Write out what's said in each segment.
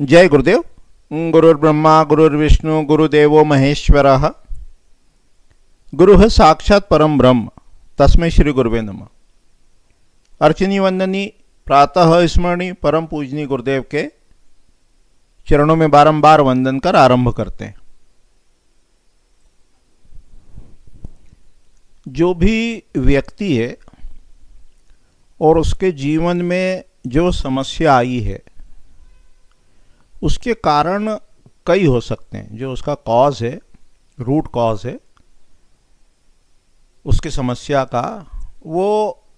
जय गुरुदेव गुरुर्ब्रह्मा गुरुर्विष्णु गुरुदेव महेश्वर गुरु साक्षात परम ब्रह्म तस्मय श्री गुरुवे नम अर्चनी वंदनी प्रातः स्मरणीय परम पूजनी गुरुदेव के चरणों में बारंबार वंदन कर आरंभ करते हैं जो भी व्यक्ति है और उसके जीवन में जो समस्या आई है उसके कारण कई हो सकते हैं जो उसका कॉज है रूट कॉज है उसकी समस्या का वो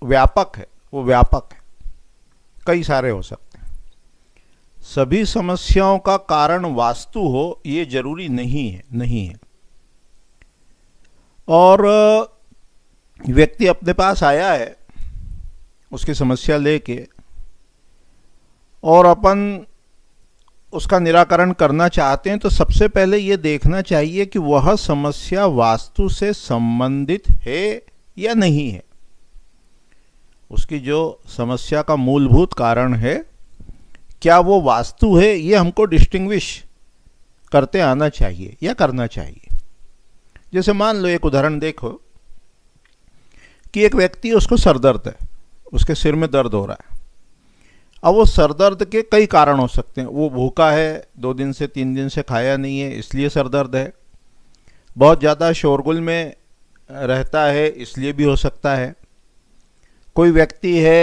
व्यापक है वो व्यापक है कई सारे हो सकते हैं सभी समस्याओं का कारण वास्तु हो ये जरूरी नहीं है नहीं है और व्यक्ति अपने पास आया है उसकी समस्या लेके और अपन उसका निराकरण करना चाहते हैं तो सबसे पहले ये देखना चाहिए कि वह समस्या वास्तु से संबंधित है या नहीं है उसकी जो समस्या का मूलभूत कारण है क्या वो वास्तु है ये हमको डिस्टिंग्विश करते आना चाहिए या करना चाहिए जैसे मान लो एक उदाहरण देखो कि एक व्यक्ति उसको सरदर्द है उसके सिर में दर्द हो रहा है अब वो सर दर्द के कई कारण हो सकते हैं वो भूखा है दो दिन से तीन दिन से खाया नहीं है इसलिए सर दर्द है बहुत ज़्यादा शोरगुल में रहता है इसलिए भी हो सकता है कोई व्यक्ति है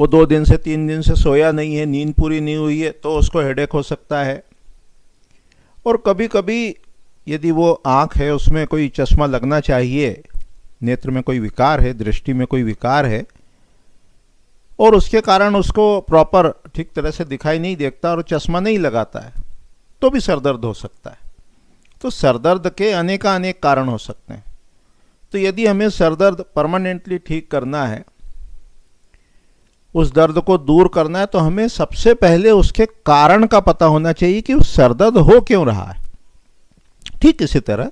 वो दो दिन से तीन दिन से सोया नहीं है नींद पूरी नहीं हुई है तो उसको हेडेक हो सकता है और कभी कभी यदि वो आँख है उसमें कोई चश्मा लगना चाहिए नेत्र में कोई विकार है दृष्टि में कोई विकार है और उसके कारण उसको प्रॉपर ठीक तरह से दिखाई नहीं देखता और चश्मा नहीं लगाता है तो भी सर दर्द हो सकता है तो सर दर्द के अनेकानेक कारण हो सकते हैं तो यदि हमें सर दर्द परमानेंटली ठीक करना है उस दर्द को दूर करना है तो हमें सबसे पहले उसके कारण का पता होना चाहिए कि वो सर दर्द हो क्यों रहा है ठीक इसी तरह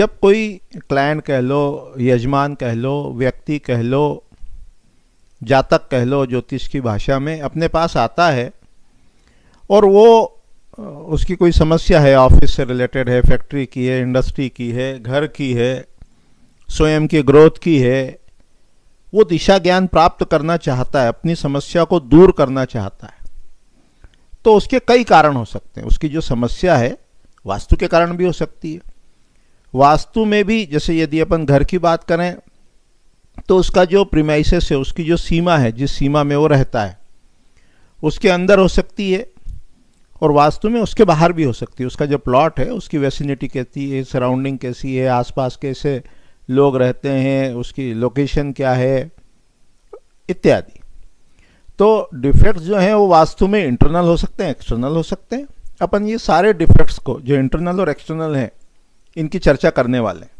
जब कोई क्लाइंट कह लो यजमान कह लो व्यक्ति कह लो जातक कह लो ज्योतिष की भाषा में अपने पास आता है और वो उसकी कोई समस्या है ऑफिस से रिलेटेड है फैक्ट्री की है इंडस्ट्री की है घर की है स्वयं की ग्रोथ की है वो दिशा ज्ञान प्राप्त करना चाहता है अपनी समस्या को दूर करना चाहता है तो उसके कई कारण हो सकते हैं उसकी जो समस्या है वास्तु के कारण भी हो सकती है वास्तु में भी जैसे यदि अपन घर की बात करें तो उसका जो प्रीमाइसेस है उसकी जो सीमा है जिस सीमा में वो रहता है उसके अंदर हो सकती है और वास्तव में उसके बाहर भी हो सकती है उसका जो प्लॉट है उसकी वैसिनिटी कैसी है सराउंडिंग कैसी है आसपास कैसे लोग रहते हैं उसकी लोकेशन क्या है इत्यादि तो डिफेक्ट्स जो हैं वो वास्तव में इंटरनल हो सकते हैं एक्सटर्नल हो सकते हैं अपन ये सारे डिफेक्ट्स को जो इंटरनल और एक्सटर्नल हैं इनकी चर्चा करने वाले हैं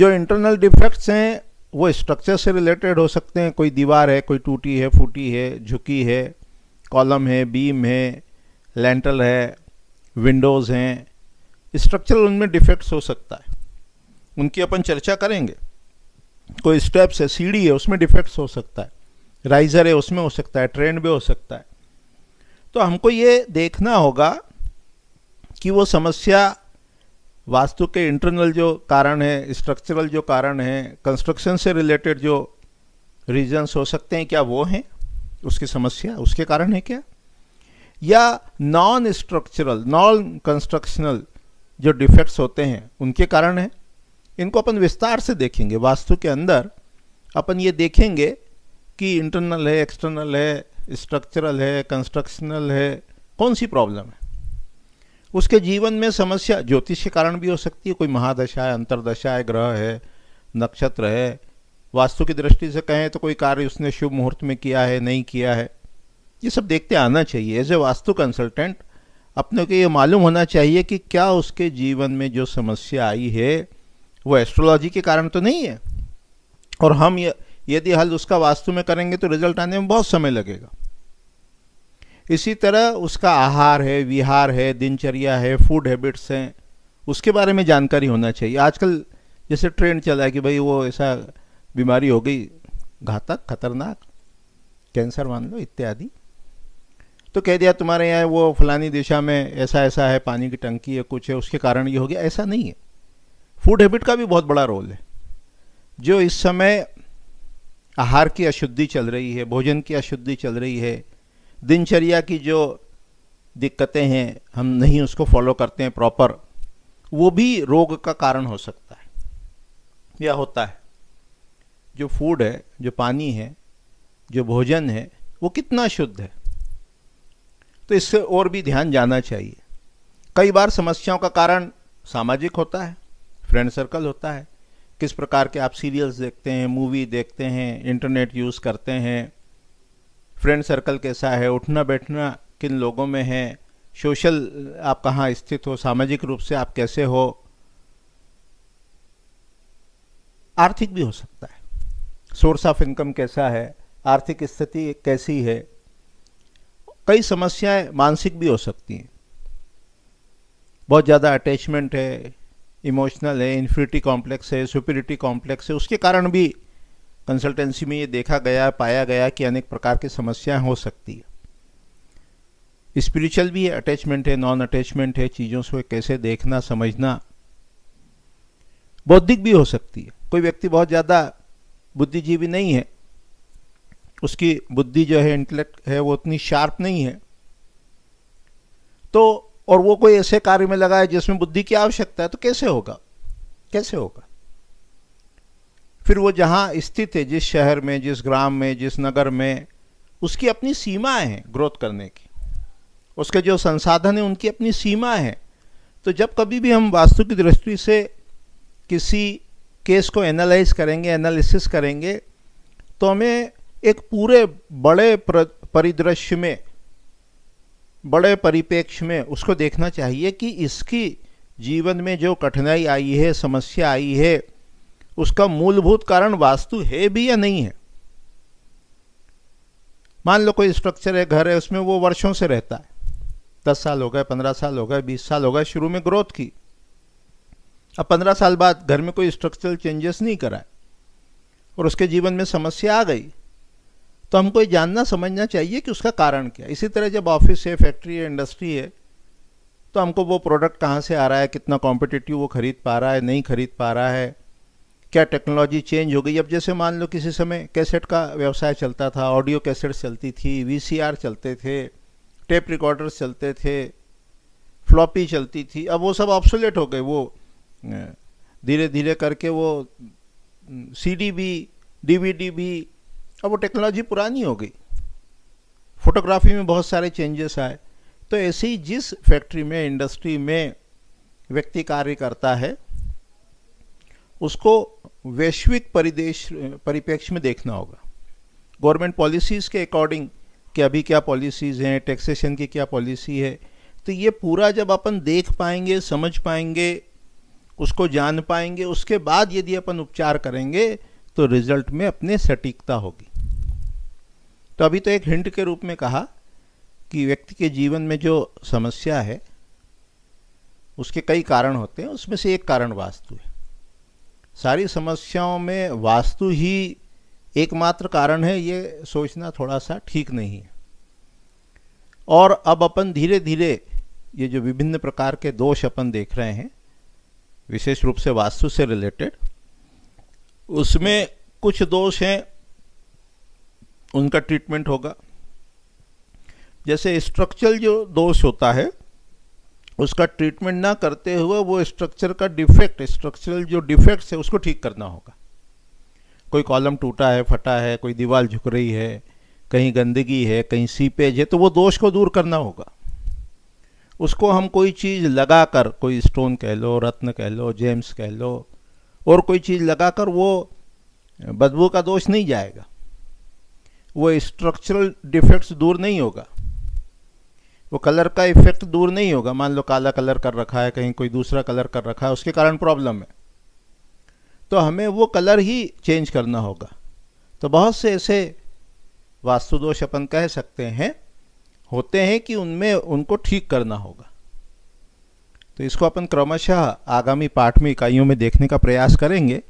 जो इंटरनल डिफेक्ट्स हैं वो स्ट्रक्चर से रिलेटेड हो सकते हैं कोई दीवार है कोई टूटी है फूटी है झुकी है कॉलम है बीम है लेंटल है विंडोज़ हैं स्ट्रक्चरल उनमें डिफेक्ट्स हो सकता है उनकी अपन चर्चा करेंगे कोई स्टेप्स है सीढ़ी है उसमें डिफेक्ट्स हो सकता है राइज़र है उसमें हो सकता है ट्रेंड भी हो सकता है तो हमको ये देखना होगा कि वो समस्या वास्तु के इंटरनल जो कारण हैं स्ट्रक्चरल जो कारण हैं कंस्ट्रक्शन से रिलेटेड जो रीजन्स हो सकते हैं क्या वो हैं उसकी समस्या उसके कारण है क्या या नॉन स्ट्रक्चरल नॉन कंस्ट्रक्शनल जो डिफेक्ट्स होते हैं उनके कारण है इनको अपन विस्तार से देखेंगे वास्तु के अंदर अपन ये देखेंगे कि इंटरनल है एक्सटर्नल है स्ट्रक्चरल है कंस्ट्रक्शनल है कौन सी प्रॉब्लम है उसके जीवन में समस्या ज्योतिष के कारण भी हो सकती है कोई महादशा है अंतरदशा है ग्रह है नक्षत्र है वास्तु की दृष्टि से कहें तो कोई कार्य उसने शुभ मुहूर्त में किया है नहीं किया है ये सब देखते आना चाहिए एज ए वास्तु कंसल्टेंट अपने को ये मालूम होना चाहिए कि क्या उसके जीवन में जो समस्या आई है वो एस्ट्रोलॉजी के कारण तो नहीं है और हम यदि हल उसका वास्तु में करेंगे तो रिजल्ट आने में बहुत समय लगेगा इसी तरह उसका आहार है विहार है दिनचर्या है फूड हैबिट्स हैं उसके बारे में जानकारी होना चाहिए आजकल जैसे ट्रेंड चल रहा है कि भाई वो ऐसा बीमारी हो गई घातक खतरनाक कैंसर मान लो इत्यादि तो कह दिया तुम्हारे यहाँ वो फलानी दिशा में ऐसा ऐसा है पानी की टंकी है कुछ है उसके कारण ये हो गया ऐसा नहीं है फूड हैबिट का भी बहुत बड़ा रोल है जो इस समय आहार की अशुद्धि चल रही है भोजन की अशुद्धि चल रही है दिनचर्या की जो दिक्कतें हैं हम नहीं उसको फॉलो करते हैं प्रॉपर वो भी रोग का कारण हो सकता है या होता है जो फूड है जो पानी है जो भोजन है वो कितना शुद्ध है तो इससे और भी ध्यान जाना चाहिए कई बार समस्याओं का कारण सामाजिक होता है फ्रेंड सर्कल होता है किस प्रकार के आप सीरियल्स देखते हैं मूवी देखते हैं इंटरनेट यूज़ करते हैं फ्रेंड सर्कल कैसा है उठना बैठना किन लोगों में है सोशल आप कहाँ स्थित हो सामाजिक रूप से आप कैसे हो आर्थिक भी हो सकता है सोर्स ऑफ इनकम कैसा है आर्थिक स्थिति कैसी है कई समस्याएं मानसिक भी हो सकती हैं बहुत ज़्यादा अटैचमेंट है इमोशनल है इन्फिनिटी कॉम्प्लेक्स है सुपरिटी कॉम्प्लेक्स है उसके कारण भी कंसल्टेंसी में ये देखा गया पाया गया कि अनेक प्रकार की समस्याएं हो सकती है स्पिरिचुअल भी है अटैचमेंट है नॉन अटैचमेंट है चीज़ों से कैसे देखना समझना बौद्धिक भी हो सकती है कोई व्यक्ति बहुत ज़्यादा बुद्धिजीवी नहीं है उसकी बुद्धि जो है इंटेलेक्ट है वो उतनी शार्प नहीं है तो और वो कोई ऐसे कार्य में लगा है जिसमें बुद्धि की आवश्यकता है तो कैसे होगा कैसे होगा फिर वो जहाँ स्थित है जिस शहर में जिस ग्राम में जिस नगर में उसकी अपनी सीमाएँ हैं ग्रोथ करने की उसके जो संसाधन हैं उनकी अपनी सीमा है तो जब कभी भी हम वास्तु की दृष्टि से किसी केस को एनालाइज करेंगे एनालिसिस करेंगे तो हमें एक पूरे बड़े परिदृश्य में बड़े परिपेक्ष में उसको देखना चाहिए कि इसकी जीवन में जो कठिनाई आई है समस्या आई है उसका मूलभूत कारण वास्तु है भी या नहीं है मान लो कोई स्ट्रक्चर है घर है उसमें वो वर्षों से रहता है दस साल हो गए पंद्रह साल हो गए बीस साल हो गए शुरू में ग्रोथ की अब पंद्रह साल बाद घर में कोई स्ट्रक्चरल चेंजेस नहीं कराए और उसके जीवन में समस्या आ गई तो हमको ये जानना समझना चाहिए कि उसका कारण क्या इसी तरह जब ऑफिस है फैक्ट्री है इंडस्ट्री है तो हमको वो प्रोडक्ट कहाँ से आ रहा है कितना कॉम्पिटिटिव वो खरीद पा रहा है नहीं खरीद पा रहा है क्या टेक्नोलॉजी चेंज हो गई अब जैसे मान लो किसी समय कैसेट का व्यवसाय चलता था ऑडियो कैसेट चलती थी वी चलते थे टेप रिकॉर्डर्स चलते थे फ्लॉपी चलती थी अब वो सब ऑप्सोलेट हो गए वो धीरे धीरे करके वो सीडी भी डीवीडी भी अब वो टेक्नोलॉजी पुरानी हो गई फोटोग्राफी में बहुत सारे चेंजेस आए तो ऐसे ही जिस फैक्ट्री में इंडस्ट्री में व्यक्ति कार्य करता है उसको वैश्विक परिदेश परिप्रेक्ष्य में देखना होगा गवर्नमेंट पॉलिसीज़ के अकॉर्डिंग कि अभी क्या पॉलिसीज़ हैं टैक्सेशन की क्या पॉलिसी है तो ये पूरा जब अपन देख पाएंगे समझ पाएंगे उसको जान पाएंगे उसके बाद यदि अपन उपचार करेंगे तो रिजल्ट में अपने सटीकता होगी तो अभी तो एक हिंट के रूप में कहा कि व्यक्ति के जीवन में जो समस्या है उसके कई कारण होते हैं उसमें से एक कारण वास्तु है सारी समस्याओं में वास्तु ही एकमात्र कारण है ये सोचना थोड़ा सा ठीक नहीं है और अब अपन धीरे धीरे ये जो विभिन्न प्रकार के दोष अपन देख रहे हैं विशेष रूप से वास्तु से रिलेटेड उसमें कुछ दोष हैं उनका ट्रीटमेंट होगा जैसे स्ट्रक्चरल जो दोष होता है उसका ट्रीटमेंट ना करते हुए वो स्ट्रक्चर का डिफेक्ट स्ट्रक्चरल जो डिफेक्ट्स है उसको ठीक करना होगा कोई कॉलम टूटा है फटा है कोई दीवार झुक रही है कहीं गंदगी है कहीं सीपेज है तो वो दोष को दूर करना होगा उसको हम कोई चीज़ लगा कर कोई स्टोन कह लो रत्न कह लो जेम्स कह लो और कोई चीज़ लगा कर वो बदबू का दोष नहीं जाएगा वो स्ट्रक्चरल डिफेक्ट्स दूर नहीं होगा वो कलर का इफेक्ट दूर नहीं होगा मान लो काला कलर कर रखा है कहीं कोई दूसरा कलर कर रखा है उसके कारण प्रॉब्लम है तो हमें वो कलर ही चेंज करना होगा तो बहुत से ऐसे वास्तुदोष अपन कह सकते हैं होते हैं कि उनमें उनको ठीक करना होगा तो इसको अपन क्रमशः आगामी पाठ में इकाइयों में देखने का प्रयास करेंगे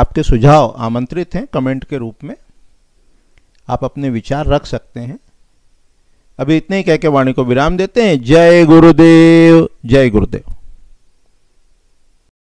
आपके सुझाव आमंत्रित हैं कमेंट के रूप में आप अपने विचार रख सकते हैं अभी इतने ही कह के वाणी को विराम देते हैं जय गुरुदेव जय गुरुदेव